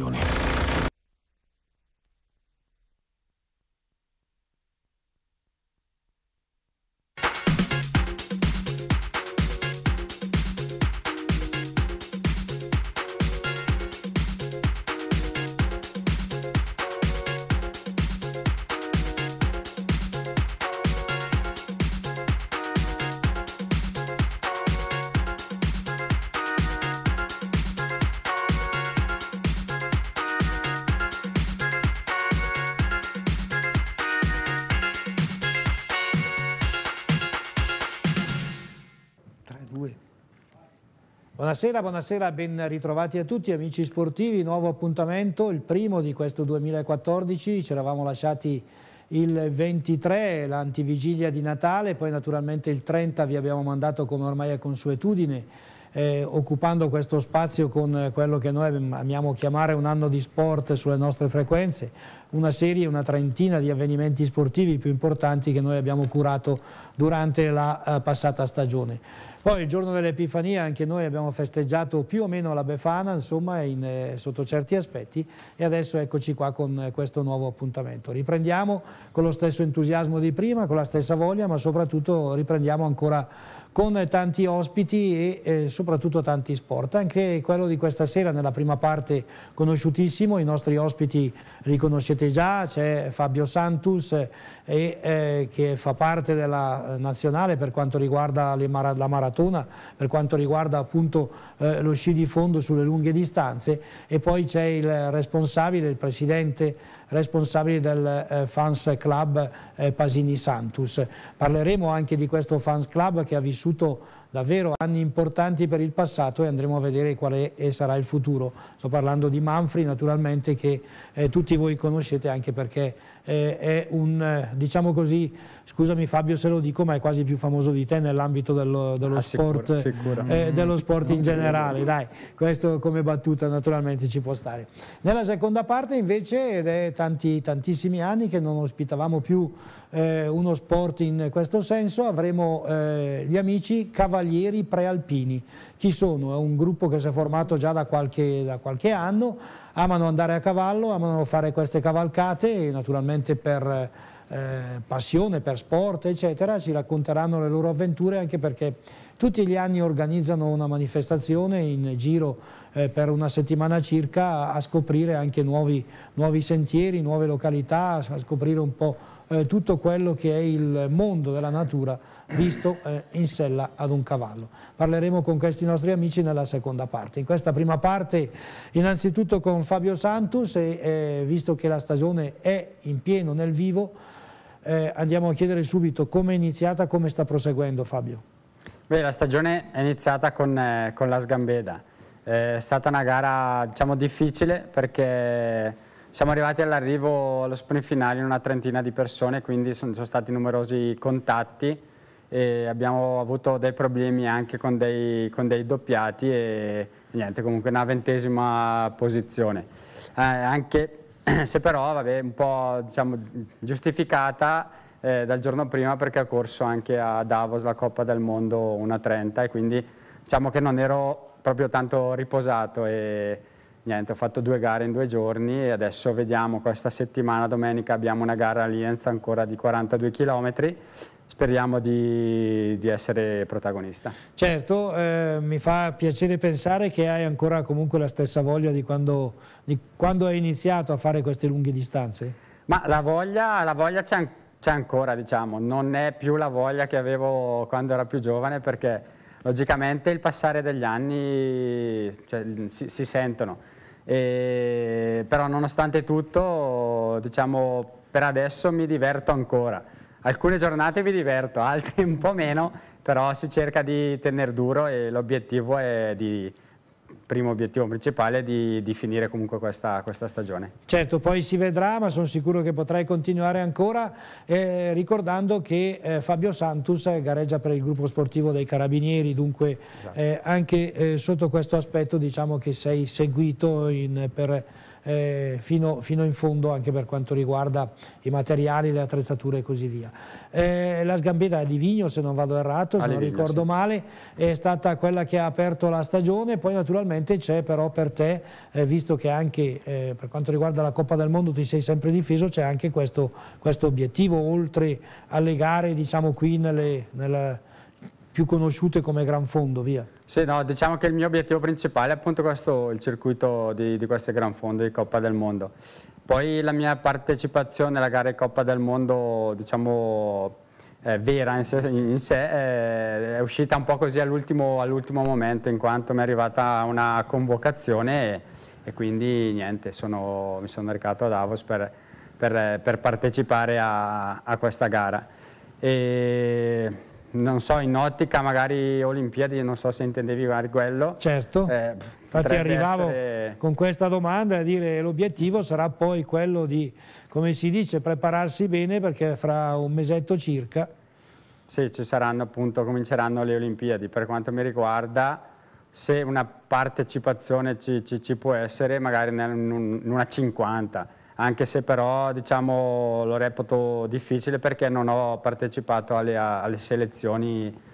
Unit. Buonasera, buonasera, ben ritrovati a tutti amici sportivi, nuovo appuntamento, il primo di questo 2014, ci eravamo lasciati il 23, l'antivigilia di Natale, poi naturalmente il 30 vi abbiamo mandato come ormai è consuetudine, eh, occupando questo spazio con quello che noi amiamo chiamare un anno di sport sulle nostre frequenze, una serie, una trentina di avvenimenti sportivi più importanti che noi abbiamo curato durante la eh, passata stagione. Poi il giorno dell'Epifania anche noi abbiamo festeggiato più o meno la Befana, insomma, in, eh, sotto certi aspetti, e adesso eccoci qua con eh, questo nuovo appuntamento. Riprendiamo con lo stesso entusiasmo di prima, con la stessa voglia, ma soprattutto riprendiamo ancora con tanti ospiti e eh, soprattutto tanti sport. Anche quello di questa sera nella prima parte conosciutissimo, i nostri ospiti li conoscete già, c'è Fabio Santus eh, eh, che fa parte della eh, nazionale per quanto riguarda mara la maratona maratona per quanto riguarda appunto eh, lo sci di fondo sulle lunghe distanze e poi c'è il responsabile, il presidente responsabili del eh, fans club eh, Pasini Santus. Parleremo anche di questo fans club che ha vissuto davvero anni importanti per il passato e andremo a vedere quale sarà il futuro. Sto parlando di Manfri naturalmente che eh, tutti voi conoscete anche perché eh, è un, eh, diciamo così, scusami Fabio se lo dico, ma è quasi più famoso di te nell'ambito dello, dello, ah, sport, eh, eh, dello, sport, in generale. Dai, questo come battuta naturalmente ci può stare. Nella seconda parte invece, ed è tanti, tantissimi anni che non ospitavamo più eh, uno sport in questo senso, avremo eh, gli amici Cavalieri Prealpini. Chi sono? È un gruppo che si è formato già da qualche, da qualche anno, amano andare a cavallo, amano fare queste cavalcate, e naturalmente per eh, passione, per sport, eccetera, ci racconteranno le loro avventure anche perché tutti gli anni organizzano una manifestazione in giro eh, per una settimana circa a scoprire anche nuovi, nuovi sentieri, nuove località, a scoprire un po' eh, tutto quello che è il mondo della natura visto eh, in sella ad un cavallo. Parleremo con questi nostri amici nella seconda parte. In questa prima parte innanzitutto con Fabio Santus e eh, visto che la stagione è in pieno nel vivo eh, andiamo a chiedere subito come è iniziata, come sta proseguendo Fabio. Beh, la stagione è iniziata con, eh, con la Sgambeda. È stata una gara diciamo, difficile perché siamo arrivati all'arrivo allo sprint finale in una trentina di persone, quindi sono, sono stati numerosi contatti e abbiamo avuto dei problemi anche con dei, con dei doppiati e niente, comunque una ventesima posizione. Eh, anche se però vabbè, un po' diciamo, giustificata eh, dal giorno prima perché ha corso anche a Davos la Coppa del Mondo 1.30 e quindi diciamo che non ero proprio tanto riposato e, niente, ho fatto due gare in due giorni e adesso vediamo, questa settimana domenica abbiamo una gara all'Ienza ancora di 42 km, speriamo di, di essere protagonista. Certo, eh, mi fa piacere pensare che hai ancora comunque la stessa voglia di quando, di quando hai iniziato a fare queste lunghe distanze. Ma la voglia, la voglia c'è ancora, diciamo, non è più la voglia che avevo quando ero più giovane perché logicamente il passare degli anni cioè, si, si, sentono, e, però nonostante tutto diciamo, per adesso mi diverto ancora. Alcune giornate mi diverto, altre un po' meno, però si cerca di tenere duro e l'obiettivo è di primo obiettivo principale di, di finire comunque questa, questa, stagione. Certo, poi si vedrà, ma sono sicuro che potrai continuare ancora, eh, ricordando che eh, Fabio Santus gareggia per il gruppo sportivo dei Carabinieri, dunque esatto. eh, anche eh, sotto questo aspetto diciamo che sei seguito in, per eh, fino, fino, in fondo anche per quanto riguarda i materiali, le attrezzature e così via. Eh, la sgambetta di Vigno, se non vado errato, se ah, non Vigno, ricordo sì. male, è stata quella che ha aperto la stagione, poi naturalmente c'è però per te, eh, visto che anche eh, per quanto riguarda la Coppa del Mondo ti sei sempre difeso, c'è anche questo, questo, obiettivo, oltre alle gare diciamo qui nelle, nella, più conosciute come Gran Fondo, via. Sì, no, diciamo che il mio obiettivo principale è appunto questo, il circuito di, di queste Gran Fondo di Coppa del Mondo. Poi la mia partecipazione alla gara di Coppa del Mondo, diciamo, vera in sé, in sé, è uscita un po' così all'ultimo, all momento, in quanto mi è arrivata una convocazione e, e quindi niente, sono, mi sono recato a Davos per, per, per partecipare a, a, questa gara. E non so, in ottica magari Olimpiadi, non so se intendevi magari quello. Certo, eh, infatti arrivavo essere... con questa domanda a dire l'obiettivo sarà poi quello di, come si dice, prepararsi bene perché fra un mesetto circa. Sì, ci saranno appunto, cominceranno le Olimpiadi. Per quanto mi riguarda, se una partecipazione ci, ci, ci può essere, magari in una 50 anche se però diciamo, lo reputo difficile perché non ho partecipato alle, alle selezioni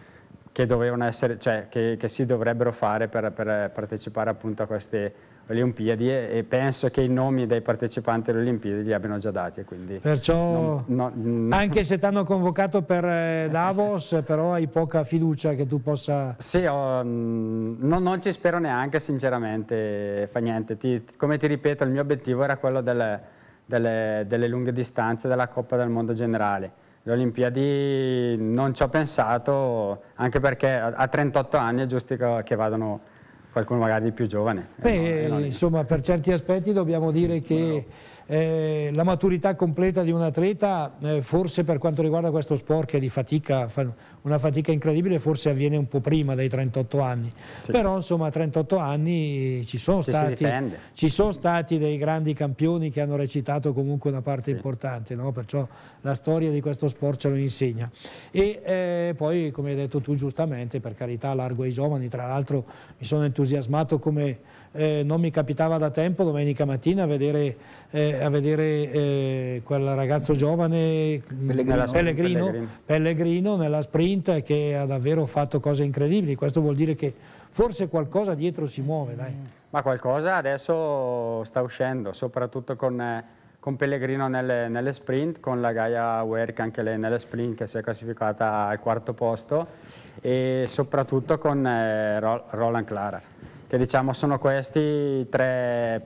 che, essere, cioè, che, che, si dovrebbero fare per, per partecipare appunto a queste Olimpiadi e, e, penso che i nomi dei partecipanti alle Olimpiadi li abbiano già dati. Perciò, non, non, anche se ti hanno convocato per eh, Davos, però hai poca fiducia che tu possa... Sì, oh, non, non, ci spero neanche, sinceramente, fa niente. Ti, come ti ripeto, il mio obiettivo era quello del delle, delle lunghe distanze della Coppa del Mondo Generale. Le Olimpiadi non ci ho pensato, anche perché a 38 anni è giusto che vadano qualcuno magari di più giovane. Beh, eh, eh, no, insomma, eh. per certi aspetti dobbiamo dire che eh, la maturità completa di un atleta eh, forse per quanto riguarda questo sport che è di fatica, fa una fatica incredibile forse avviene un po' prima dei 38 anni, sì. però insomma a 38 anni ci sono, stati, ci sono, stati, dei grandi campioni che hanno recitato comunque una parte sì. importante, no? perciò la storia di questo sport ce lo insegna. E eh, poi come hai detto tu giustamente, per carità largo ai giovani, tra l'altro mi sono entusiasmato come eh, non mi capitava da tempo domenica mattina a vedere, eh, a vedere eh, quel ragazzo giovane mm, Pellegrino, Pellegrino, Pellegrino. Pellegrino nella sprint che ha davvero fatto cose incredibili, questo vuol dire che forse qualcosa dietro si muove. Dai. Ma qualcosa adesso sta uscendo, soprattutto con eh, con Pellegrino nelle, nelle, sprint, con la Gaia Werk anche lei nelle sprint che si è classificata al quarto posto e soprattutto con eh, Roland Clara che diciamo sono questi i tre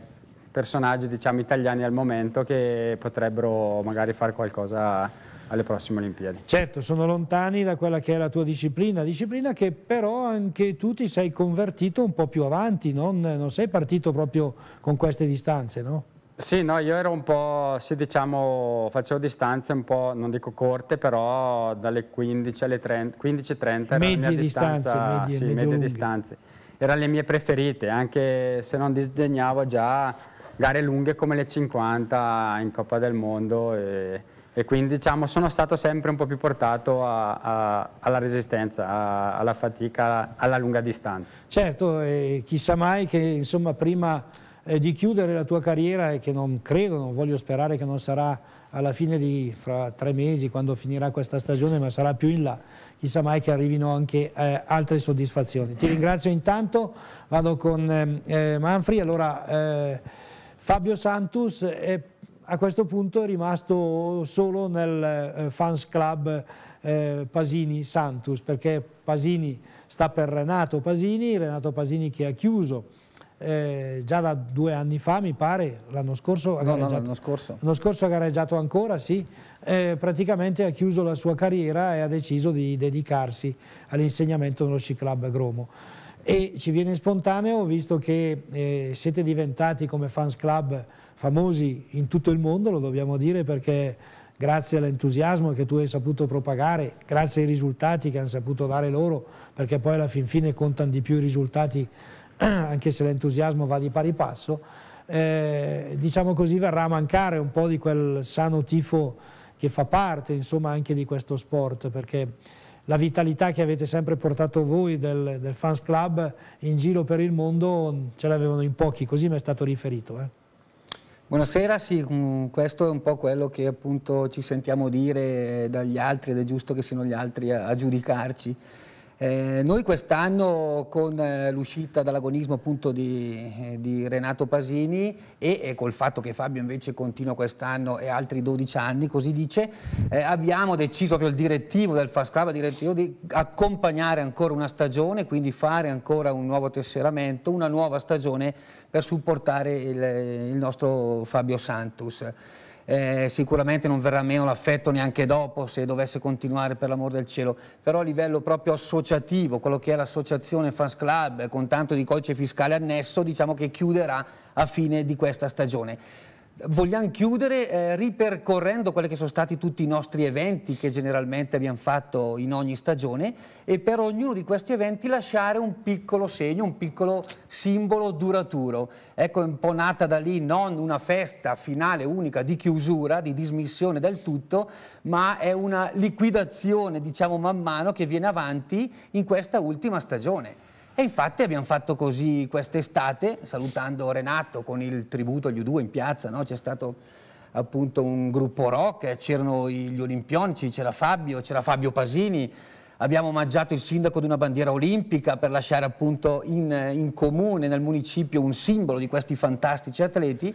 personaggi diciamo, italiani al momento che potrebbero magari fare qualcosa alle prossime Olimpiadi. Certo, sono lontani da quella che è la tua disciplina, disciplina che però anche tu ti sei convertito un po' più avanti, non, non sei partito proprio con queste distanze, no? Sì, no, io ero un po', sì, diciamo, facevo distanze un po', non dico corte, però dalle 15 alle 30, 15 30 medie distanze, distanza, medie, sì, medie, medie distanze erano le mie preferite, anche se non disdegnavo già gare lunghe come le 50 in Coppa del Mondo e, e quindi diciamo, sono stato sempre un po' più portato a, a, alla resistenza, a, alla fatica, alla, alla, lunga distanza. Certo, e chissà mai che insomma, prima eh, di chiudere la tua carriera e che non credo, non voglio sperare che non sarà alla fine di fra tre mesi, quando finirà questa stagione, ma sarà più in là, chissà mai che arrivino anche eh, altre soddisfazioni. Ti ringrazio intanto, vado con eh, eh Manfri, allora eh, Fabio Santus a questo punto è rimasto solo nel eh, fans club eh, Pasini-Santus, perché Pasini sta per Renato Pasini, Renato Pasini che ha chiuso eh, già da due anni fa mi pare, l'anno scorso ha no, gareggiato, no, scorso. scorso ha gareggiato ancora, sì, eh, praticamente ha chiuso la sua carriera e ha deciso di dedicarsi all'insegnamento nello sci club Gromo. E ci viene spontaneo, visto che eh, siete diventati come fans club famosi in tutto il mondo, lo dobbiamo dire perché grazie all'entusiasmo che tu hai saputo propagare, grazie ai risultati che hanno saputo dare loro, perché poi alla fin fine contano di più i risultati anche se l'entusiasmo va di pari passo, eh, diciamo così verrà a mancare un po' di quel sano tifo che fa parte insomma anche di questo sport perché la vitalità che avete sempre portato voi del, del fans club in giro per il mondo ce l'avevano in pochi, così mi è stato riferito. Eh. Buonasera, sì, mm, questo è un po' quello che appunto ci sentiamo dire dagli altri ed è giusto che siano gli altri a, a giudicarci. Eh, noi quest'anno con eh, l'uscita dall'agonismo appunto di, eh, di Renato Pasini e, e, col fatto che Fabio invece continua quest'anno e altri 12 anni, così dice, eh, abbiamo deciso proprio il direttivo del Fast Club, direttivo di accompagnare ancora una stagione, quindi fare ancora un nuovo tesseramento, una nuova stagione per supportare il, il nostro Fabio Santos eh, sicuramente non verrà meno l'affetto neanche dopo se dovesse continuare per l'amor del cielo, però a livello proprio associativo, quello che è l'associazione Fans Club con tanto di codice fiscale annesso, diciamo che chiuderà a fine di questa stagione. Vogliamo chiudere eh, ripercorrendo quelli che sono stati tutti i nostri eventi che generalmente abbiamo fatto in ogni stagione e per ognuno di questi eventi lasciare un piccolo segno, un piccolo simbolo duraturo. Ecco, un po' nata da lì non una festa finale unica di chiusura, di dismissione del tutto, ma è una liquidazione, diciamo, man mano che viene avanti in questa ultima stagione. E infatti abbiamo fatto così quest'estate, salutando Renato con il tributo agli U2 in piazza, no? c'è stato appunto un gruppo rock, c'erano gli olimpionici, c'era Fabio, c'era Fabio Pasini, abbiamo omaggiato il sindaco di una bandiera olimpica per lasciare appunto in, in comune, nel municipio, un simbolo di questi fantastici atleti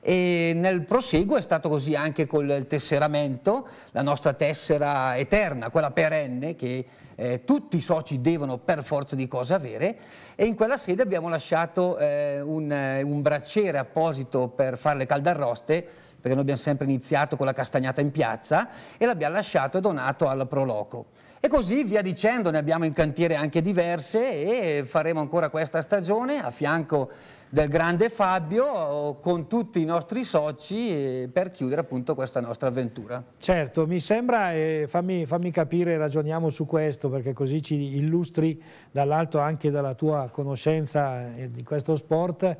e nel proseguo è stato così anche col tesseramento, la nostra tessera eterna, quella perenne che eh, tutti i soci devono per forza di cose avere e in quella sede abbiamo lasciato eh, un, eh, un bracciere apposito per fare le caldarroste perché noi abbiamo sempre iniziato con la castagnata in piazza e l'abbiamo lasciato e donato al Proloco. E così via dicendo, ne abbiamo in cantiere anche diverse e faremo ancora questa stagione a fianco del grande Fabio con tutti i nostri soci eh, per chiudere appunto questa nostra avventura. Certo, mi sembra, eh, fammi, fammi capire, ragioniamo su questo perché così ci illustri dall'alto anche dalla tua conoscenza eh, di questo sport.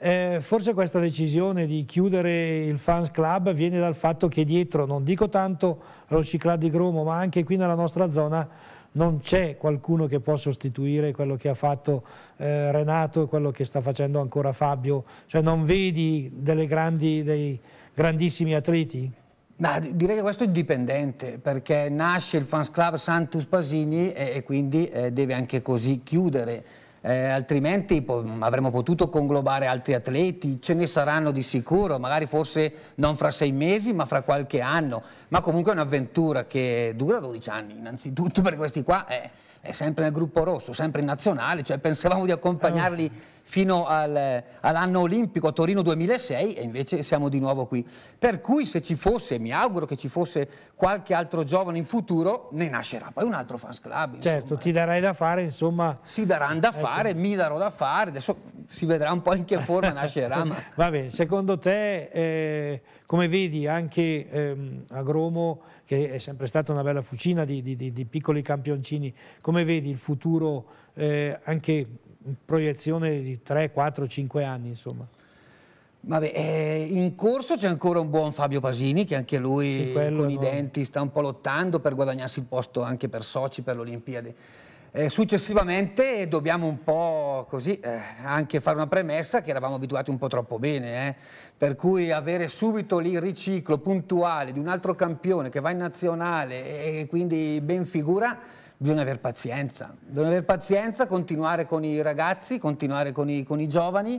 Eh, forse questa decisione di chiudere il fans club viene dal fatto che dietro, non dico tanto allo Ciclad di Gromo, ma anche qui nella nostra zona non c'è qualcuno che può sostituire quello che ha fatto eh, Renato e quello che sta facendo ancora Fabio, cioè non vedi grandi, dei grandissimi atleti? Ma direi che questo è dipendente, perché nasce il fans club Santus Pasini e, e quindi eh, deve anche così chiudere eh, altrimenti po avremmo potuto conglobare altri atleti, ce ne saranno di sicuro, magari forse non fra sei mesi ma fra qualche anno, ma comunque è un'avventura che dura 12 anni innanzitutto per questi qua. Eh, è sempre nel gruppo rosso, sempre in nazionale, cioè pensavamo di accompagnarli ah. fino al, all'anno olimpico a Torino 2006 e invece siamo di nuovo qui. Per cui se ci fosse, mi auguro che ci fosse qualche altro giovane in futuro, ne nascerà poi un altro fans club. Insomma. Certo, ti darai da fare, insomma. Si daranno da ecco. fare, mi darò da fare, adesso si vedrà un po' in che forma nascerà. Ma... Va bene, secondo te, eh, come vedi anche ehm, a Gromo che è sempre stata una bella fucina di, di, di piccoli campioncini. Come vedi il futuro eh, anche in proiezione di 3, 4, 5 anni insomma? Vabbè, eh, in corso c'è ancora un buon Fabio Pasini che anche lui sì, con no. i denti sta un po' lottando per guadagnarsi il posto anche per Soci, per l'Olimpiade. Eh, successivamente dobbiamo un po' così eh, anche fare una premessa che eravamo abituati un po' troppo bene, eh? per cui avere subito lì il riciclo puntuale di un altro campione che va in nazionale e, quindi ben figura, bisogna aver pazienza, bisogna avere pazienza, continuare con i ragazzi, continuare con i, con i giovani,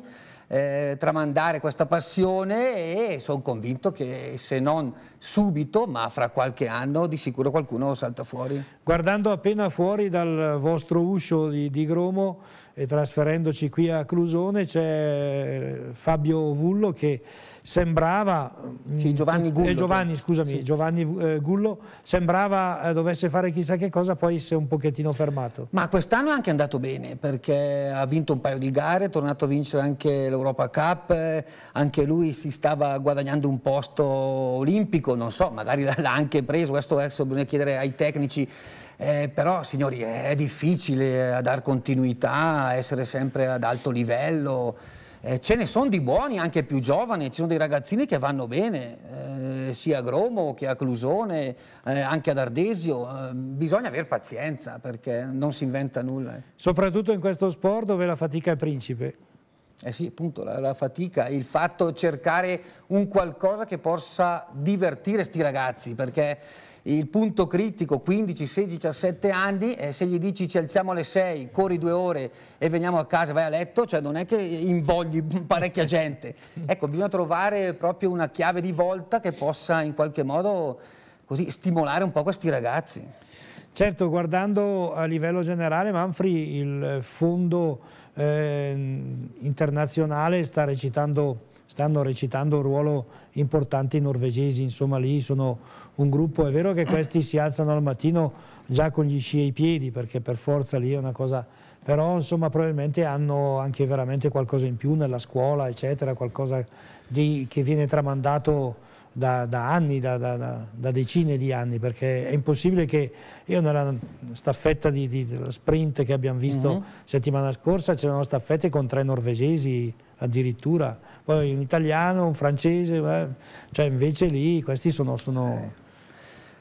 eh, tramandare questa passione e sono convinto che se non subito, ma fra qualche anno di sicuro qualcuno salta fuori. Guardando appena fuori dal vostro uscio di, di Gromo, e trasferendoci qui a Clusone c'è eh, Fabio Vullo che sembrava mm, sì, Giovanni eh, Gullo, eh, Giovanni, scusami, sì. Giovanni eh, Gullo sembrava eh, dovesse fare chissà che cosa poi si è un pochettino fermato ma quest'anno è anche andato bene perché ha vinto un paio di gare è tornato a vincere anche l'Europa Cup eh, anche lui si stava guadagnando un posto olimpico non so magari l'ha anche preso questo adesso bisogna chiedere ai tecnici eh, però, signori, è difficile a dar continuità, essere sempre ad alto livello. Eh, ce ne sono di buoni, anche più giovani, ci sono dei ragazzini che vanno bene, eh, sia a Gromo che a Clusone, eh, anche ad Ardesio. Eh, bisogna avere pazienza perché non si inventa nulla. Eh. Soprattutto in questo sport dove la fatica è principe. Eh sì, appunto, la, la fatica, il fatto di cercare un qualcosa che possa divertire sti ragazzi, perché il punto critico 15, 16, 17 anni, eh, se gli dici ci alziamo alle 6, corri due ore e veniamo a casa, vai a letto, cioè non è che invogli parecchia gente. Ecco, bisogna trovare proprio una chiave di volta che possa in qualche modo così, stimolare un po' questi ragazzi. Certo, guardando a livello generale, Manfri, il fondo eh, internazionale sta recitando stanno recitando un ruolo importante i norvegesi, insomma lì sono un gruppo, è vero che questi si alzano al mattino già con gli sci ai piedi perché per forza lì è una cosa, però insomma probabilmente hanno anche veramente qualcosa in più nella scuola eccetera, qualcosa di, che viene tramandato da, da, anni, da, da, da, decine di anni, perché è impossibile che io nella staffetta di, di sprint che abbiamo visto mm -hmm. settimana scorsa c'erano staffette con tre norvegesi addirittura, poi un italiano, un francese, beh, cioè invece lì questi sono... sono eh.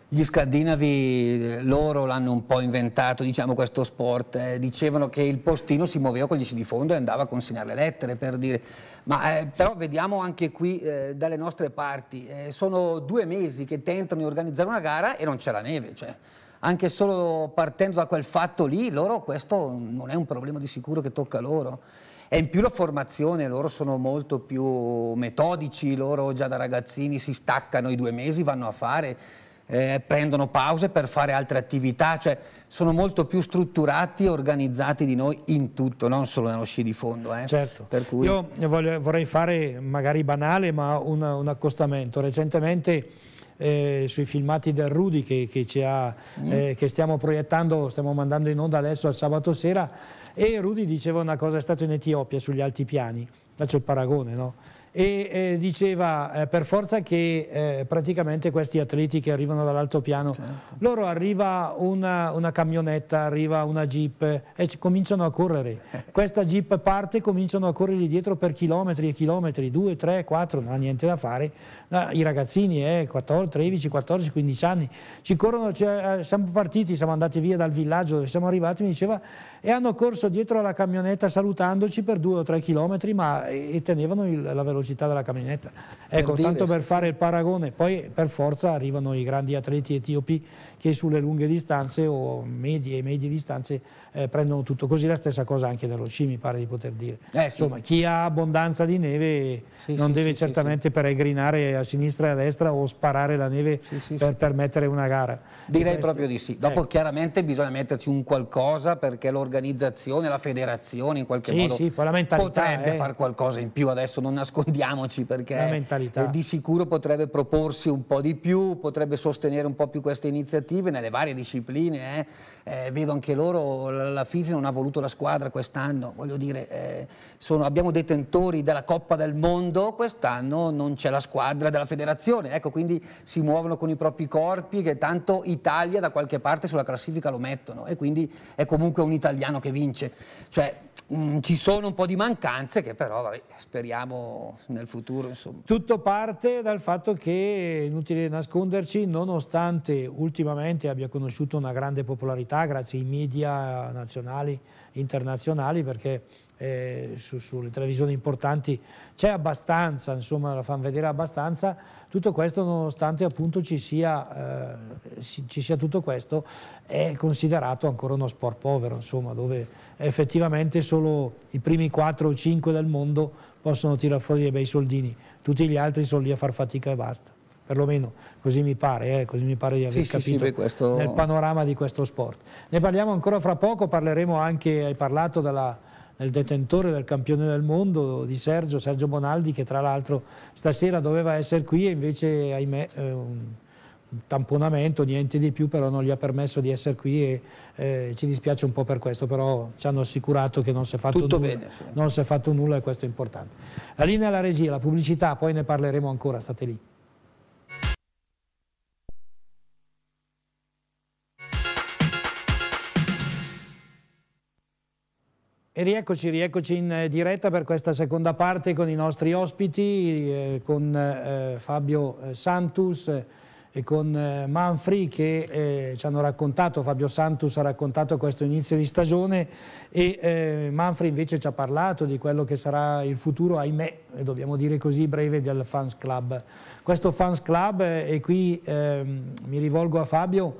gli scandinavi, eh, loro l'hanno un po' inventato, diciamo, questo sport. Eh, dicevano che il postino si muoveva con gli sci di fondo e andava a consegnare le lettere, per dire. Ma eh, però vediamo anche qui eh, dalle nostre parti. Eh, sono due mesi che tentano di organizzare una gara e non c'è la neve. Cioè, anche solo partendo da quel fatto lì, loro questo non è un problema di sicuro che tocca loro. E in più la formazione, loro sono molto più metodici, loro già da ragazzini si staccano i due mesi, vanno a fare, eh, prendono pause per fare altre attività, cioè sono molto più strutturati e organizzati di noi in tutto, non solo nello sci di fondo. Eh. Certo. Cui... Io voglio, vorrei fare, magari banale, ma un, un accostamento. Recentemente eh, sui filmati del Rudy che, che, ha, mm. Eh, che stiamo proiettando, stiamo mandando in onda adesso al sabato sera, e Rudy diceva una cosa, è stato in Etiopia sugli altipiani, faccio il paragone, no? e eh, diceva eh, per forza che eh, praticamente questi atleti che arrivano dall'altopiano, certo. loro arriva una, una, camionetta, arriva una jeep e cominciano a correre. Questa jeep parte, cominciano a correre dietro per chilometri e chilometri, 2, 3, 4, non ha niente da fare. No, I ragazzini, 14, 13, 14, 15 anni, ci corrono, cioè, eh, siamo partiti, siamo andati via dal villaggio dove siamo arrivati, mi diceva, e hanno corso dietro alla camionetta salutandoci per 2 o 3 chilometri, ma e, e tenevano il, la velocità velocità della camionetta. Ecco, per tanto dire... per fare il paragone, poi per forza arrivano i grandi atleti etiopi che sulle lunghe distanze o medie e medie distanze eh, prendono tutto. Così la stessa cosa anche dallo sci, mi pare di poter dire. Eh, sì. Insomma, chi ha abbondanza di neve sì, non sì, deve certamente peregrinare a sinistra e a destra o sparare la neve per permettere una gara. Direi proprio di sì. Dopo ecco. chiaramente bisogna metterci un qualcosa perché l'organizzazione, la federazione in qualche modo potrebbe eh. fare qualcosa in più adesso, non nascondiamo nascondiamoci perché eh, di sicuro potrebbe proporsi un po' di più, potrebbe sostenere un po' più queste iniziative nelle varie discipline. Eh. Eh, vedo anche loro, la FISI non ha voluto la squadra quest'anno, voglio dire, eh, sono, abbiamo detentori della Coppa del Mondo, quest'anno non c'è la squadra della federazione, ecco, quindi si muovono con i propri corpi che tanto Italia da qualche parte sulla classifica lo mettono e quindi è comunque un italiano che vince. Cioè, mh, mm, ci sono un po' di mancanze che però vabbè, speriamo nel futuro. Insomma. Tutto parte dal fatto che, inutile nasconderci, nonostante ultimamente abbia conosciuto una grande popolarità grazie ai media nazionali, internazionali, perché eh, su, sulle televisioni importanti c'è abbastanza, insomma la fanno vedere abbastanza, tutto questo nonostante appunto ci sia, eh, ci sia tutto questo è considerato ancora uno sport povero, insomma dove effettivamente solo i primi 4 o 5 del mondo possono tirare fuori dei bei soldini, tutti gli altri sono lì a far fatica e basta. Perlomeno così mi pare, eh, così mi pare di aver sì, capito sì, sì, questo... nel panorama di questo sport. Ne parliamo ancora fra poco, parleremo anche, hai parlato della, del detentore del campione del mondo di Sergio, Sergio Bonaldi, che tra l'altro stasera doveva essere qui e invece, ahimè... Eh, tamponamento, niente di più, però non gli ha permesso di essere qui e eh, ci dispiace un po' per questo, però ci hanno assicurato che non si è fatto, Tutto nulla, bene, sì. non si è fatto nulla e questo è importante. La linea alla regia, la pubblicità, poi ne parleremo ancora, state lì. E rieccoci, rieccoci in eh, diretta per questa seconda parte con i nostri ospiti, eh, con eh, Fabio eh, Santus, e con eh, Manfri che eh, ci hanno raccontato, Fabio Santus ha raccontato questo inizio di stagione e eh, Manfri invece ci ha parlato di quello che sarà il futuro, ahimè, eh, dobbiamo dire così, breve del Fans Club. Questo Fans Club, eh, e qui ehm, mi rivolgo a Fabio,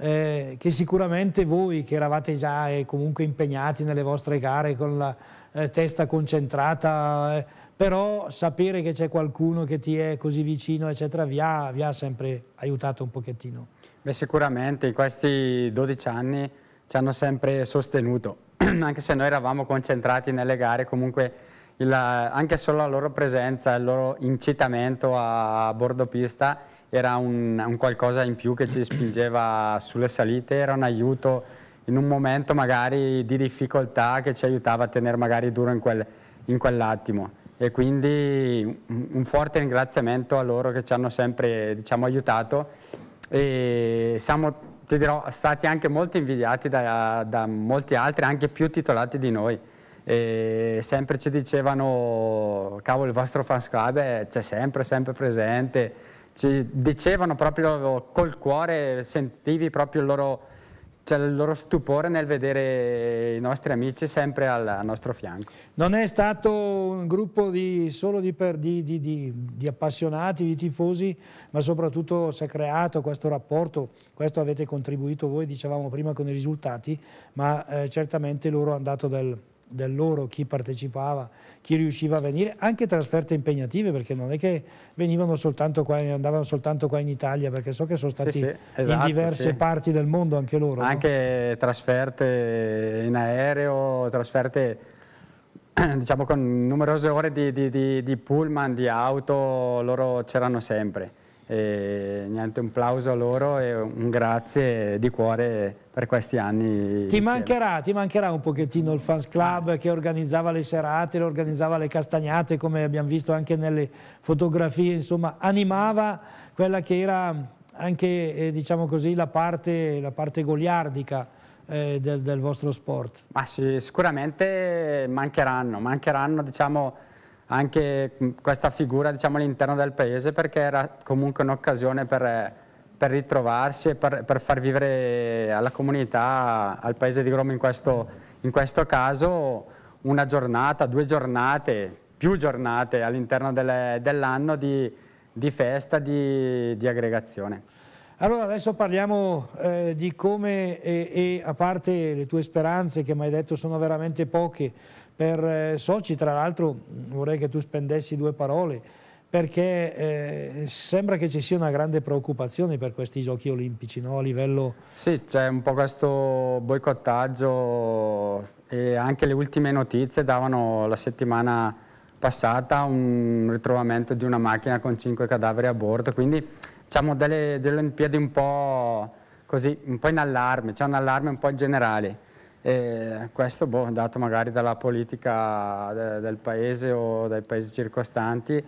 eh, che sicuramente voi che eravate già eh, comunque impegnati nelle vostre gare con la eh, testa concentrata però sapere che c'è qualcuno che ti è così vicino, eccetera, vi ha, vi ha sempre aiutato un pochettino. Beh, sicuramente, questi 12 anni ci hanno sempre sostenuto, anche se noi eravamo concentrati nelle gare, comunque il, anche solo la loro presenza, il loro incitamento a bordo pista era un, un qualcosa in più che ci spingeva sulle salite, era un aiuto in un momento magari di difficoltà che ci aiutava a tenere magari duro in, quel, in quell'attimo e quindi un forte ringraziamento a loro che ci hanno sempre diciamo, aiutato e siamo, ti dirò, stati anche molto invidiati da, da molti altri, anche più titolati di noi. E sempre ci dicevano, cavolo il vostro fan club c'è sempre, sempre presente, ci dicevano proprio col cuore, sentivi proprio il loro c'è cioè, il loro stupore nel vedere i nostri amici sempre al, al, nostro fianco. Non è stato un gruppo di, solo di, per, di, di, appassionati, di tifosi, ma soprattutto si è creato questo rapporto, questo avete contribuito voi, dicevamo prima, con i risultati, ma eh, certamente loro hanno dato del, del loro, chi partecipava, chi riusciva a venire, anche trasferte impegnative perché non è che venivano soltanto qua, andavano soltanto qua in Italia perché so che sono stati sì, sì, esatto, in diverse sì. parti del mondo anche loro. Anche no? trasferte in aereo, trasferte diciamo con numerose ore di, di, di, di pullman, di auto, loro c'erano sempre. E niente, un plauso a loro e un grazie di cuore per questi anni. Ti mancherà, ti mancherà, un pochettino il fans club ah, che organizzava le serate, organizzava le castagnate, come abbiamo visto anche nelle fotografie, insomma, animava quella che era anche, eh, diciamo così, la parte, la parte goliardica. Eh, del, del, vostro sport? Ma sì, sicuramente mancheranno, mancheranno diciamo, anche mm, questa figura diciamo, all'interno del paese perché era comunque un'occasione per, eh, per, ritrovarsi e per, per, far vivere alla comunità, al paese di Gromo in questo, in questo caso, una giornata, due giornate, più giornate all'interno dell'anno di, di, festa, di, di aggregazione. Allora adesso parliamo eh, di come, e, e, a parte le tue speranze che mi hai detto sono veramente poche, per eh, soci, tra l'altro vorrei che tu spendessi due parole, perché eh, sembra che ci sia una grande preoccupazione per questi giochi olimpici, no? a livello... Sì, c'è un po' questo boicottaggio e anche le ultime notizie davano la settimana passata un ritrovamento di una macchina con cinque cadaveri a bordo, quindi diciamo delle, delle Olimpiadi un po' così, un po' in allarme, c'è un allarme un po' generale e questo boh, dato magari dalla politica de, del paese o dai paesi circostanti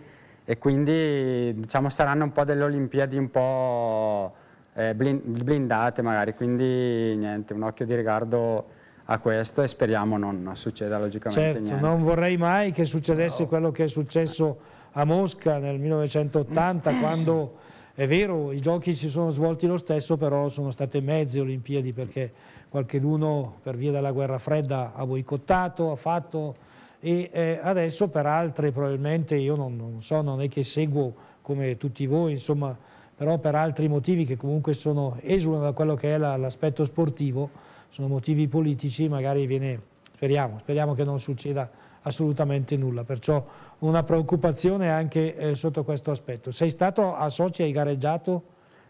e quindi diciamo, saranno un po' delle Olimpiadi un po' eh, blindate magari, quindi niente, un occhio di riguardo a questo e speriamo non succeda logicamente certo, niente. Non vorrei mai che succedesse no. quello che è successo a Mosca nel 1980 mm. quando è vero i giochi si sono svolti lo stesso però sono state mezze Olimpiadi perché qualcheduno per via della guerra fredda ha boicottato, ha fatto e eh, adesso per altre probabilmente, io non, non, so, non è che seguo come tutti voi, insomma, però per altri motivi che comunque sono, esulano da quello che è l'aspetto la, sportivo, sono motivi politici, magari viene, speriamo, speriamo che non succeda assolutamente nulla, perciò una preoccupazione anche eh, sotto questo aspetto. Sei stato a Sochi, hai gareggiato?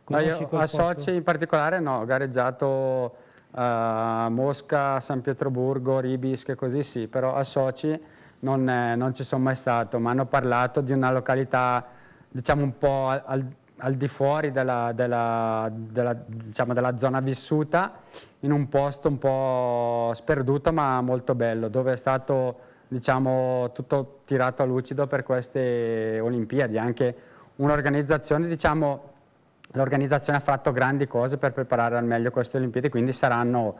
io, a Sochi in particolare no, ho gareggiato eh, Mosca, San Pietroburgo, Ribische, così sì, però a Sochi non, eh, non ci sono mai stato, ma hanno parlato di una località diciamo un po' al, al di fuori della, della, della, diciamo, della, zona vissuta, in un posto un po' sperduto ma molto bello, dove è stato diciamo, tutto tirato a lucido per queste Olimpiadi, anche un'organizzazione diciamo, l'organizzazione ha fatto grandi cose per preparare al meglio queste Olimpiadi, quindi saranno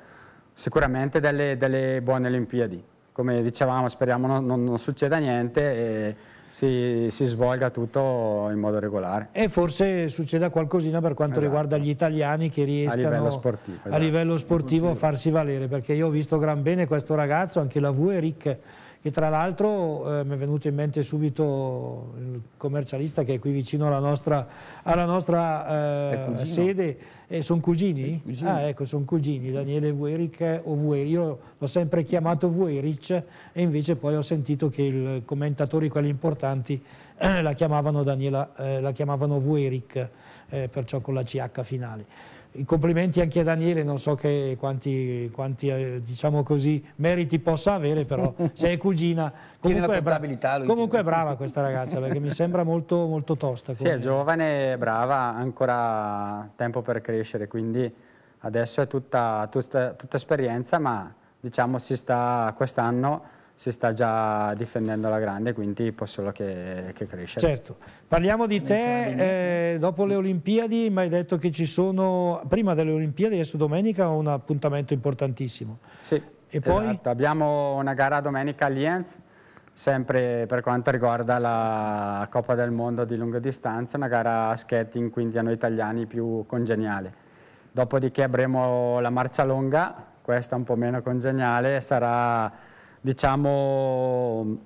sicuramente delle, delle buone Olimpiadi. Come dicevamo, speriamo non, non, non succeda niente e si, si, svolga tutto in modo regolare. E forse succeda qualcosina per quanto esatto. riguarda gli italiani che riescano a livello sportivo, esatto. a, livello sportivo a farsi valere, perché io ho visto gran bene questo ragazzo, anche la VU è ricca che tra l'altro eh, mi è venuto in mente subito il commercialista che è qui vicino alla nostra, alla nostra eh, sede. Eh, sono cugini? cugini? Ah, ecco, sono cugini, Daniele Vueric o Vueric. Io l'ho sempre chiamato Vueric e invece poi ho sentito che i commentatori, quelli importanti, la chiamavano, Daniela, eh, la chiamavano Vueric, eh, perciò con la CH finale complimenti anche a Daniele, non so che, quanti, quanti eh, diciamo così, meriti possa avere, però se è cugina, comunque, è, bra comunque è, brava questa ragazza perché mi sembra molto, molto tosta. Sì, è giovane, brava, ancora tempo per crescere, quindi adesso è tutta, tutta, tutta esperienza, ma diciamo si sta quest'anno si sta già difendendo la grande, quindi può solo che, che crescere. Certo, parliamo di te, eh, dopo le Olimpiadi mi hai detto che ci sono, prima delle Olimpiadi, adesso domenica, un appuntamento importantissimo. Sì, esatto. abbiamo una gara domenica a Lienz, sempre per quanto riguarda la Coppa del Mondo di lunga distanza, una gara a skating, quindi a noi italiani più congeniale. Dopodiché avremo la marcia lunga, questa un po' meno congeniale, sarà diciamo,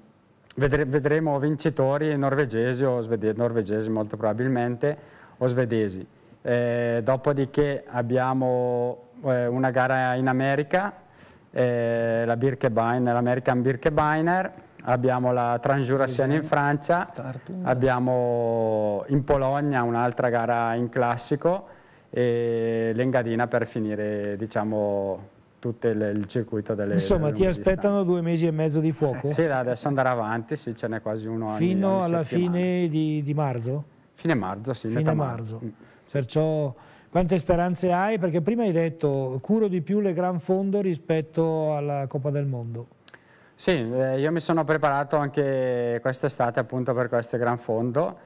vedre, vedremo vincitori norvegesi o svedesi, norvegesi molto probabilmente o svedesi. Eh, dopodiché abbiamo eh, una gara in America, eh, la Birkebeiner, l'American Birkebeiner, abbiamo la Transjurassienne in Francia, abbiamo in Polonia un'altra gara in classico e l'Engadina per finire diciamo, tutto il, il circuito delle Insomma, ti aspettano due mesi e mezzo di fuoco? Eh, sì, adesso andare avanti, sì, ce n'è quasi uno Fino ogni, ogni alla fine di, di, marzo? Fine marzo, sì, fine marzo. marzo. Mm. Perciò quante speranze hai? Perché prima hai detto curo di più le Gran Fondo rispetto alla Coppa del Mondo. Sì, eh, io mi sono preparato anche quest'estate appunto per queste Gran Fondo,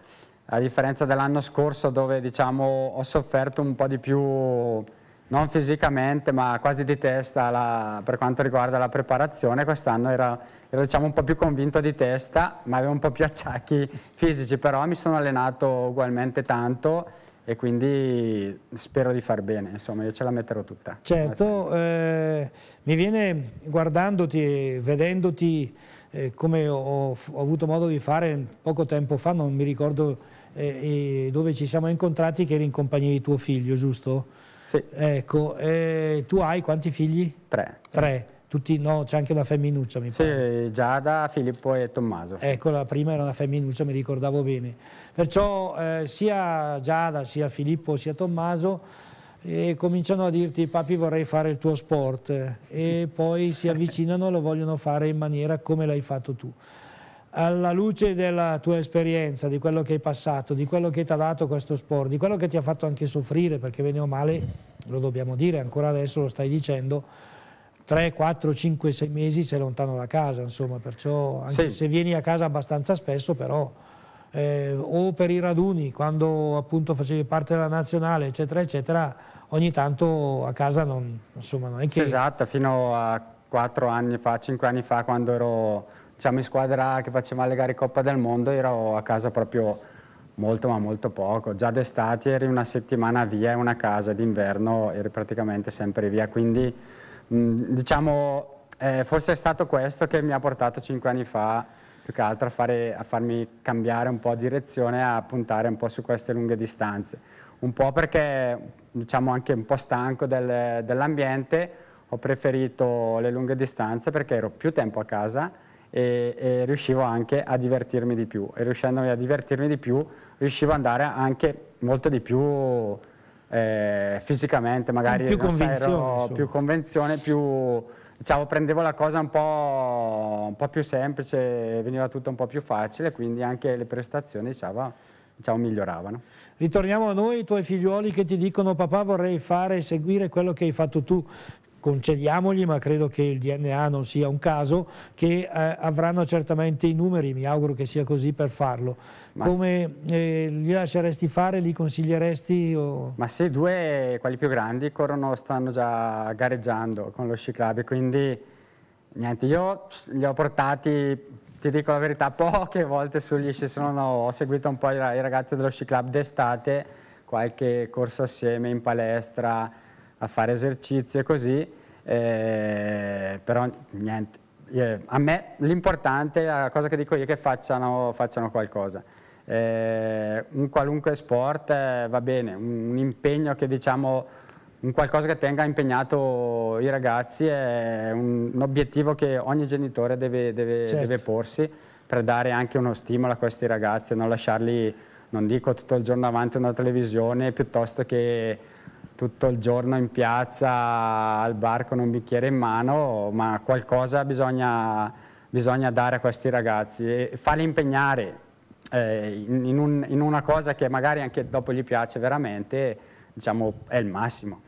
a differenza dell'anno scorso dove diciamo, ho sofferto un po' di più non fisicamente ma quasi di testa la, per quanto riguarda la preparazione, quest'anno ero, ero diciamo, un po' più convinto di testa ma avevo un po' più acciacchi fisici, però mi sono allenato ugualmente tanto e quindi spero di far bene, insomma io ce la metterò tutta. Certo, eh, mi viene guardandoti e vedendoti eh, come ho, ho, avuto modo di fare poco tempo fa, non mi ricordo eh, dove ci siamo incontrati, che eri in compagnia di tuo figlio, giusto? Sì. Ecco, eh, tu hai quanti figli? Tre. Tre. Tutti, no, c'è anche una femminuccia, mi sì, pare. Sì, Giada, Filippo e Tommaso. Ecco, la prima era una femminuccia, mi ricordavo bene. Perciò eh, sia Giada, sia Filippo, sia Tommaso e cominciano a dirti papi vorrei fare il tuo sport e poi si avvicinano e lo vogliono fare in maniera come l'hai fatto tu alla luce della tua esperienza, di quello che hai passato, di quello che ti ha dato questo sport, di quello che ti ha fatto anche soffrire, perché bene o male, lo dobbiamo dire, ancora adesso lo stai dicendo, 3, 4, 5, 6 mesi sei lontano da casa, insomma, perciò anche sì. se vieni a casa abbastanza spesso, però eh, o per i raduni, quando appunto facevi parte della nazionale, eccetera, eccetera, ogni tanto a casa non, insomma, non è che... Sì, esatto, fino a 4 anni fa, 5 anni fa, quando ero diciamo in squadra che faceva le gare Coppa del Mondo ero a casa proprio molto ma molto poco, già d'estate eri una settimana via e una casa, d'inverno eri praticamente sempre via, quindi mm, diciamo eh, forse è stato questo che mi ha portato cinque anni fa più che altro a, fare, a farmi cambiare un po' direzione, a puntare un po' su queste lunghe distanze, un po' perché diciamo anche un po' stanco del, dell'ambiente, ho preferito le lunghe distanze perché ero più tempo a casa, e, e, riuscivo anche a divertirmi di più e riuscendomi a divertirmi di più riuscivo ad andare anche molto di più eh, fisicamente magari più convenzione, so, più convenzione più diciamo prendevo la cosa un po', un po' più semplice veniva tutto un po' più facile quindi anche le prestazioni diciamo, diciamo miglioravano ritorniamo a noi i tuoi figlioli che ti dicono papà vorrei fare e seguire quello che hai fatto tu concediamogli, ma credo che il DNA non sia un caso, che eh, avranno certamente i numeri, mi auguro che sia così per farlo. Ma Come eh, li lasceresti fare, li consiglieresti? O... Ma sì, due, quelli più grandi, corrono, stanno già gareggiando con lo sci club, quindi niente, io li ho portati, ti dico la verità, poche volte sugli sci, sono, ho seguito un po' i ragazzi dello sci club d'estate, qualche corso assieme in palestra, a fare esercizi e così, eh, però niente, eh, a me l'importante, la cosa che dico io è che facciano, facciano qualcosa. Eh, un qualunque sport eh, va bene, un, un impegno che diciamo, un qualcosa che tenga impegnato i ragazzi è un, un obiettivo che ogni genitore deve, deve, certo. deve porsi per dare anche uno stimolo a questi ragazzi, non lasciarli, non dico tutto il giorno avanti una televisione, piuttosto che tutto il giorno in piazza al bar con un bicchiere in mano, ma qualcosa bisogna, bisogna dare a questi ragazzi e farli impegnare eh, in, un, in una cosa che magari anche dopo gli piace veramente, diciamo, è il massimo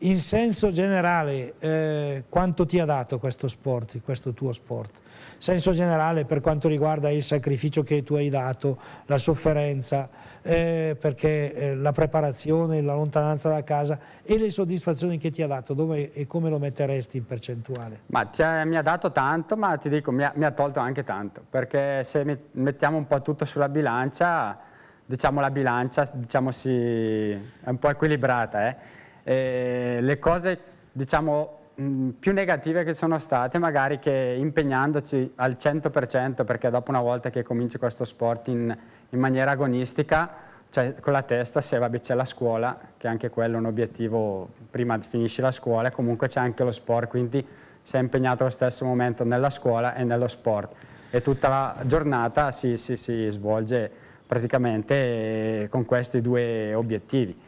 in senso generale eh, quanto ti ha dato questo sport, questo tuo sport? Senso generale per quanto riguarda il sacrificio che tu hai dato, la sofferenza, eh, perché eh, la preparazione, la lontananza da casa e le soddisfazioni che ti ha dato, dove e come lo metteresti in percentuale? Ma ha, mi ha dato tanto, ma ti dico mi ha, mi ha tolto anche tanto, perché se mettiamo un po' tutto sulla bilancia, diciamo la bilancia diciamo, si, è un po' equilibrata, eh? eh, le cose diciamo, mm, più negative che sono state magari che impegnandoci al 100% perché dopo una volta che cominci questo sport in, in maniera agonistica cioè, con la testa se vabbè c'è la scuola che anche quello è un obiettivo prima finisci la scuola e comunque c'è anche lo sport quindi sei impegnato allo stesso momento nella scuola e nello sport e tutta la giornata si, si, si svolge praticamente eh, con questi due obiettivi.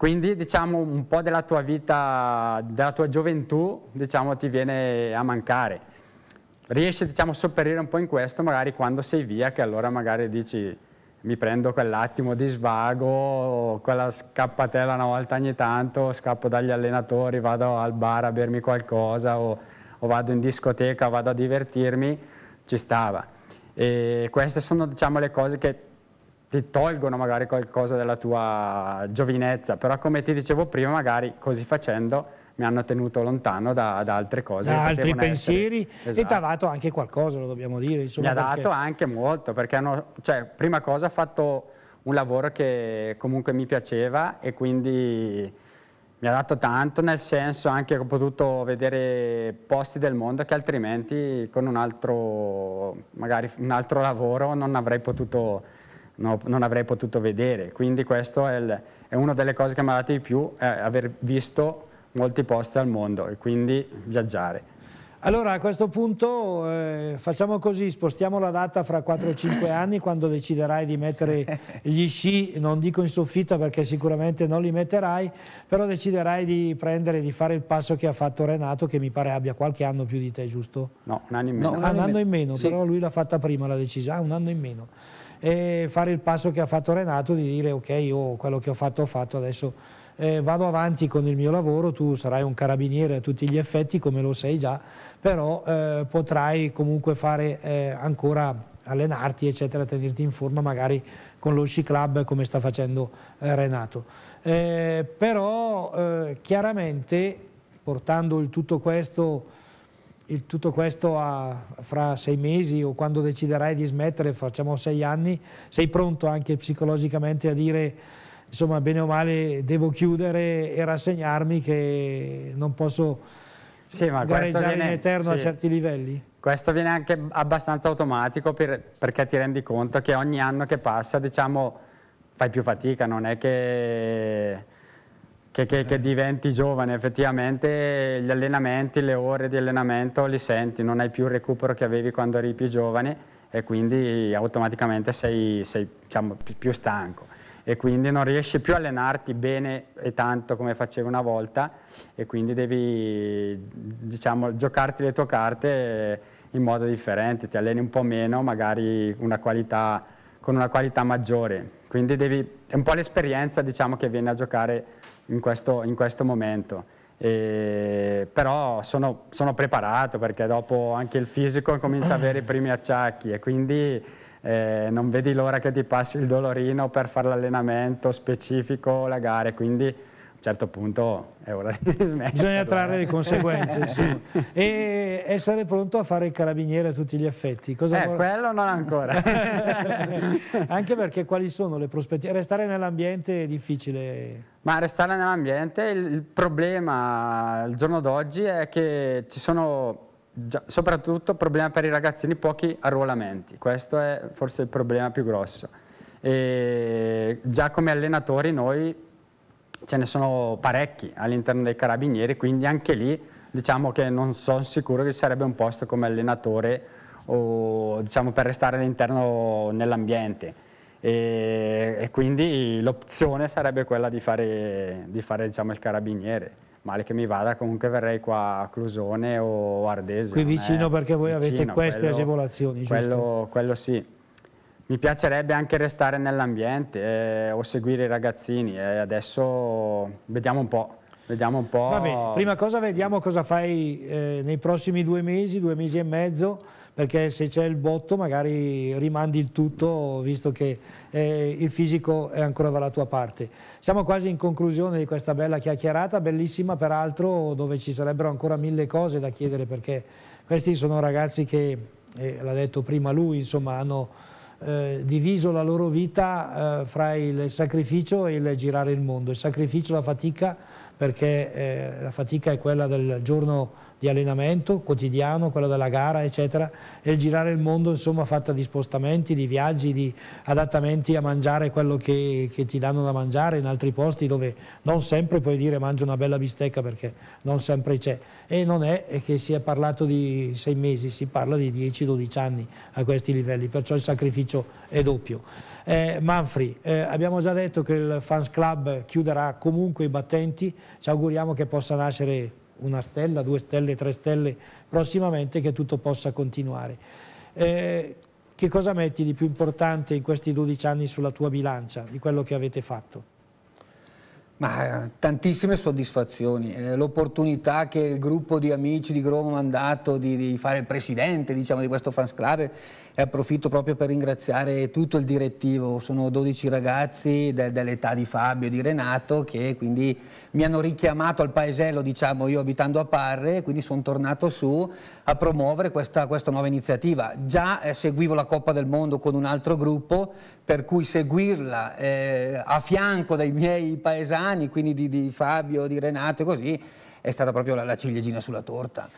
Quindi diciamo un po' della tua vita, della tua gioventù, diciamo, ti viene a mancare. Riesci diciamo, a sopperire un po' in questo magari quando sei via, che allora magari dici mi prendo quell'attimo di svago, quella scappatella una volta ogni tanto, scappo dagli allenatori, vado al bar a bermi qualcosa o, o vado in discoteca, vado a divertirmi, ci stava. E queste sono diciamo, le cose che ti tolgono magari qualcosa della tua giovinezza, però come ti dicevo prima, magari così facendo mi hanno tenuto lontano da, da altre cose. Da altri pensieri esatto. e ti ha esatto. dato anche qualcosa, lo dobbiamo dire. Insomma, mi ha dato anche molto, perché hanno, cioè, prima cosa ho fatto un lavoro che comunque mi piaceva e quindi mi ha dato tanto, nel senso anche che ho potuto vedere posti del mondo che altrimenti con un altro, magari un altro lavoro non avrei potuto no, non avrei potuto vedere. Quindi questo è, il, è una delle cose che mi ha dato di più, è aver visto molti posti al mondo e quindi viaggiare. Allora a questo punto eh, facciamo così, spostiamo la data fra 4-5 anni quando deciderai di mettere gli sci, non dico in soffitta perché sicuramente non li metterai, però deciderai di prendere, di fare il passo che ha fatto Renato che mi pare abbia qualche anno più di te, giusto? No, un anno in meno. No, un, anno ah, un anno in meno sì. però lui l'ha fatta prima la decisione, ah, un anno in meno e fare il passo che ha fatto Renato di dire ok io quello che ho fatto ho fatto adesso eh, vado avanti con il mio lavoro, tu sarai un carabiniere a tutti gli effetti come lo sei già, però eh, potrai comunque fare eh, ancora allenarti eccetera, tenerti in forma magari con lo sci club come sta facendo eh, Renato. Eh, però eh, chiaramente portando il tutto questo il, tutto questo a, fra sei mesi o quando deciderai di smettere, facciamo sei anni, sei pronto anche psicologicamente a dire insomma bene o male devo chiudere e rassegnarmi che non posso sì, gareggiare viene, in eterno sì. a certi livelli? Questo viene anche abbastanza automatico per, perché ti rendi conto che ogni anno che passa diciamo fai più fatica, non è che che, che, che, diventi giovane, effettivamente gli allenamenti, le ore di allenamento li senti, non hai più il recupero che avevi quando eri più giovane e quindi automaticamente sei, sei diciamo, più stanco e quindi non riesci più a allenarti bene e tanto come facevi una volta e quindi devi diciamo, giocarti le tue carte in modo differente, ti alleni un po' meno, magari una qualità, con una qualità maggiore, quindi devi, è un po' l'esperienza diciamo, che viene a giocare in questo, in questo momento. E, però sono, sono, preparato perché dopo anche il fisico comincia ad avere i primi acciacchi e quindi eh, non vedi l'ora che ti passi il dolorino per fare l'allenamento specifico, la gara. Quindi a un certo punto è ora di smettere. Bisogna trarre le conseguenze, sì. E essere pronto a fare il carabiniere a tutti gli effetti. Cosa eh, vor... quello non ancora. Anche perché quali sono le prospettive? Restare nell'ambiente è difficile. Ma restare nell'ambiente, il problema al giorno d'oggi è che ci sono Già, soprattutto problema per i ragazzini, pochi arruolamenti, questo è forse il problema più grosso. E già come allenatori noi ce ne sono parecchi all'interno dei carabinieri, quindi anche lì diciamo che non sono sicuro che sarebbe un posto come allenatore o diciamo per restare all'interno nell'ambiente. E, e, quindi l'opzione sarebbe quella di fare, di fare diciamo, il carabiniere. Male che mi vada, comunque verrei qua a Clusone o Ardese. Qui vicino perché voi vicino, avete queste quello, agevolazioni, quello, quello sì mi piacerebbe anche restare nell'ambiente eh, o seguire i ragazzini e eh, adesso vediamo un po'. Vediamo un po'. Va bene, prima cosa vediamo cosa fai eh, nei prossimi due mesi, due mesi e mezzo, perché se c'è il botto magari rimandi il tutto, visto che eh, il fisico è ancora dalla tua parte. Siamo quasi in conclusione di questa bella chiacchierata, bellissima peraltro, dove ci sarebbero ancora mille cose da chiedere, perché questi sono ragazzi che, eh, l'ha detto prima lui, insomma hanno eh, diviso la loro vita eh, fra il sacrificio e il girare il mondo, il sacrificio, la fatica perché eh, la fatica è quella del giorno di allenamento quotidiano, quella della gara eccetera e il girare il mondo insomma fatta di spostamenti, di viaggi, di adattamenti a mangiare quello che, che ti danno da mangiare in altri posti dove non sempre puoi dire mangio una bella bistecca perché non sempre c'è e non è che si è parlato di sei mesi, si parla di 10-12 anni a questi livelli, perciò il sacrificio è doppio. Eh, Manfri, eh, abbiamo già detto che il fans club chiuderà comunque i battenti, ci auguriamo che possa nascere una stella, due stelle, tre stelle prossimamente, che tutto possa continuare. Eh, che cosa metti di più importante in questi 12 anni sulla tua bilancia, di quello che avete fatto? Ma, eh, tantissime soddisfazioni, eh, l'opportunità che il gruppo di amici di Gromo ha hanno dato di, di, fare il presidente diciamo, di questo fans club e approfitto proprio per ringraziare tutto il direttivo, sono 12 ragazzi de dell'età di Fabio e di Renato che quindi mi hanno richiamato al paesello, diciamo io abitando a Parre, quindi sono tornato su a promuovere questa, questa nuova iniziativa. Già eh, seguivo la Coppa del Mondo con un altro gruppo, per cui seguirla eh, a fianco dei miei paesani, quindi di, di Fabio, di Renato e così, è stata proprio la, la ciliegina sulla torta.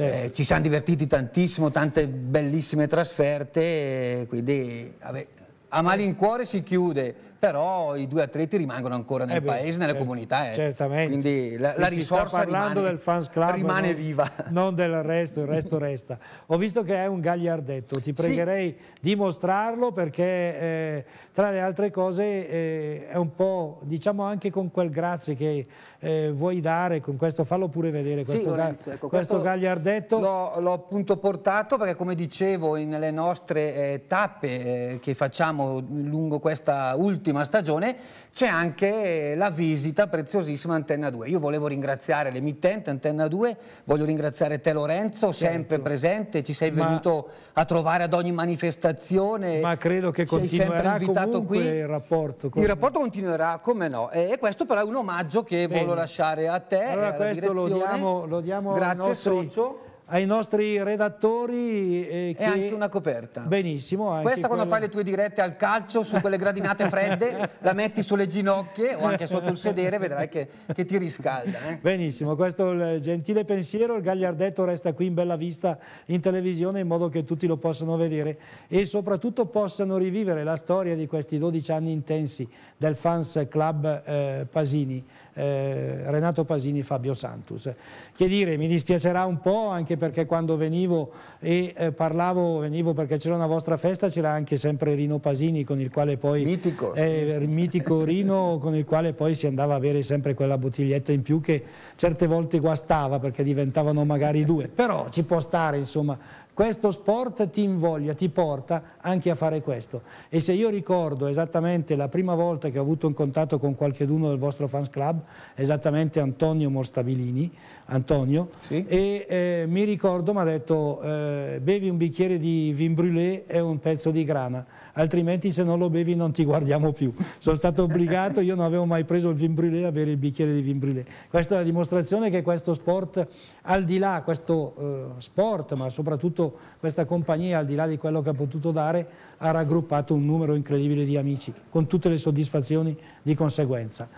Certo. Eh, ci siamo divertiti tantissimo, tante bellissime trasferte, eh, quindi vabbè, a malincuore si chiude però i due atleti rimangono ancora nel eh beh, paese, nelle certo, comunità. Eh. Certamente. Quindi la, la risorsa rimane, del fans club, rimane non, viva. Non del resto, il resto resta. Ho visto che è un gagliardetto, ti pregherei sì. di mostrarlo perché eh, tra le altre cose eh, è un po', diciamo anche con quel grazie che eh, vuoi dare, con questo fallo pure vedere, questo, sì, Lorenzo, ecco, questo, questo gagliardetto. L'ho appunto portato perché come dicevo nelle nostre eh, tappe che facciamo lungo questa ultima ultima stagione, c'è anche la visita preziosissima Antenna 2. Io volevo ringraziare l'emittente Antenna 2, voglio ringraziare te Lorenzo, certo. sempre certo. presente, ci sei venuto a trovare ad ogni manifestazione. Ma credo che continuerà comunque qui. il rapporto. Con... Il rapporto continuerà, come no. E, e questo però è un omaggio che Bene. voglio lasciare a te. Allora questo lo diamo, lo diamo Grazie, nostri... socio ai nostri redattori. Eh, che... E anche una coperta. Benissimo. Questa quella... quando fai le tue dirette al calcio su quelle gradinate fredde, la metti sulle ginocchia o anche sotto il sedere, vedrai che, che ti riscalda. Eh. Benissimo, questo è il gentile pensiero, il gagliardetto resta qui in bella vista in televisione in modo che tutti lo possano vedere e soprattutto possano rivivere la storia di questi 12 anni intensi del fans club eh, Pasini eh, Renato Pasini e Fabio Santus. Che dire, mi dispiacerà un po' anche perché quando venivo e eh, parlavo, venivo perché c'era una vostra festa, c'era anche sempre Rino Pasini con il quale poi... Mitico. Eh, mitico Rino con il quale poi si andava a bere sempre quella bottiglietta in più che certe volte guastava perché diventavano magari due, però ci può stare insomma questo sport ti invoglia, ti porta anche a fare questo. E se io ricordo esattamente la prima volta che ho avuto un contatto con qualcheduno del vostro fans club, esattamente Antonio Mostabilini, Antonio, sì. e eh, mi ricordo, mi ha detto, eh, bevi un bicchiere di vin brûlé e un pezzo di grana, altrimenti se non lo bevi non ti guardiamo più. Sono stato obbligato, io non avevo mai preso il vin brûlé a bere il bicchiere di vin brûlé. Questa è la dimostrazione che questo sport, al di là, questo eh, sport, ma soprattutto questa compagnia, al di là di quello che ha potuto dare, ha raggruppato un numero incredibile di amici, con tutte le soddisfazioni di conseguenza.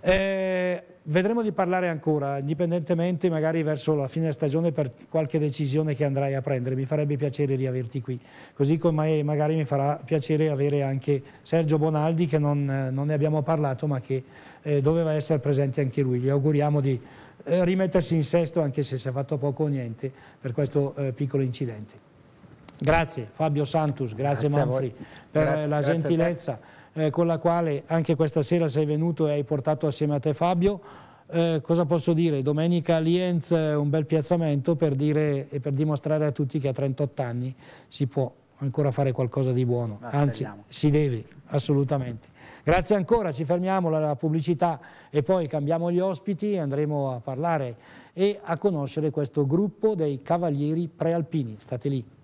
Eh, Vedremo di parlare ancora, indipendentemente magari verso la fine stagione per qualche decisione che andrai a prendere. Mi farebbe piacere riaverti qui, così come magari mi farà piacere avere anche Sergio Bonaldi che non, eh, non ne abbiamo parlato ma che eh, doveva essere presente anche lui. Gli auguriamo di eh, rimettersi in sesto anche se si è fatto poco o niente per questo eh, piccolo incidente. Grazie Fabio Santus, grazie, grazie Manfri per grazie, la grazie gentilezza eh, con la quale anche questa sera sei venuto e hai portato assieme a te Fabio. Eh, cosa posso dire? Domenica Lienz eh, un bel piazzamento per dire e per dimostrare a tutti che a 38 anni si può ancora fare qualcosa di buono, anzi si deve assolutamente. Grazie ancora, ci fermiamo alla pubblicità e poi cambiamo gli ospiti e andremo a parlare e a conoscere questo gruppo dei Cavalieri Prealpini. State lì.